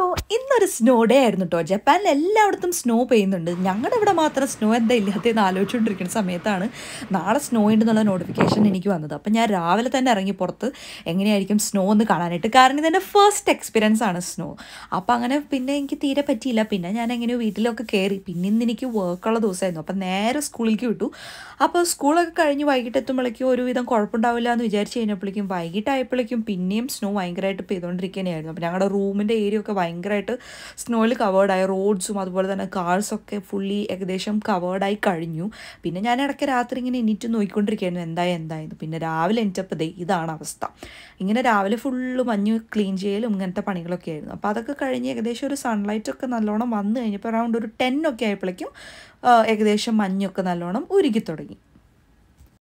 hello ഇന്നൊരു snow day ആയിരുന്നു കേട്ടോ ജപ്പാനിൽ എല്ലായിടത്തും സ്നോ പെയ്യുന്നുണ്ട് ഞങ്ങളുടെ ഇവിടെ മാത്രം സ്നോ എന്താ ഇല്ലാത്തതെന്ന് ആലോചിച്ചുകൊണ്ടിരിക്കുന്ന സമയത്താണ് നാളെ സ്നോ എന്നുള്ള നോട്ടിഫിക്കേഷൻ എനിക്ക് വന്നത് അപ്പം ഞാൻ രാവിലെ തന്നെ ഇറങ്ങി പുറത്ത് എങ്ങനെയായിരിക്കും സ്നോ എന്ന് കാണാനായിട്ട് കാരണം ഇതെൻ്റെ ഫസ്റ്റ് എക്സ്പീരിയൻസ് ആണ് സ്നോ അപ്പോൾ അങ്ങനെ പിന്നെ എനിക്ക് തീരെ പറ്റിയില്ല പിന്നെ ഞാൻ എങ്ങനെയോ വീട്ടിലൊക്കെ കയറി പിന്നെ ഇന്ന് എനിക്ക് വർക്കുള്ള ദിവസമായിരുന്നു അപ്പം നേരെ സ്കൂളിലേക്ക് വിട്ടു അപ്പോൾ സ്കൂളൊക്കെ കഴിഞ്ഞ് വൈകിട്ട് എത്തുമ്പോഴേക്കും ഒരുവിധം കുഴപ്പമുണ്ടാവില്ല എന്ന് വിചാരിച്ച് കഴിഞ്ഞപ്പോഴേക്കും വൈകിട്ടായപ്പോഴേക്കും പിന്നെയും സ്നോ ഭയങ്കരമായിട്ട് പെയ്തുകൊണ്ടിരിക്കുകയായിരുന്നു അപ്പോൾ ഞങ്ങളുടെ റൂമിൻ്റെ ഏരിയ ഒക്കെ ഭയങ്കരമായിട്ട് സ്നോയിൽ കവേർഡായി റോഡ്സും അതുപോലെ തന്നെ കാർസൊക്കെ ഫുള്ളി ഏകദേശം കവേർഡായി കഴിഞ്ഞു പിന്നെ ഞാൻ ഇടയ്ക്ക് രാത്രി ഇങ്ങനെ എണീറ്റ് നോക്കിക്കൊണ്ടിരിക്കുകയായിരുന്നു എന്തായി എന്തായിരുന്നു പിന്നെ രാവിലെ എൻ്റെ ഇതാണ് അവസ്ഥ ഇങ്ങനെ രാവിലെ ഫുള്ള് മഞ്ഞ് ക്ലീൻ ചെയ്യലും ഇങ്ങനത്തെ പണികളൊക്കെ ആയിരുന്നു അപ്പോൾ അതൊക്കെ കഴിഞ്ഞ് ഏകദേശം ഒരു സൺലൈറ്റ് ഒക്കെ നല്ലോണം വന്നു കഴിഞ്ഞപ്പോൾ അറൗണ്ട് ഒരു ടെൻ ഒക്കെ ആയപ്പോഴേക്കും ഏകദേശം മഞ്ഞൊക്കെ നല്ലോണം ഉരുകി തുടങ്ങി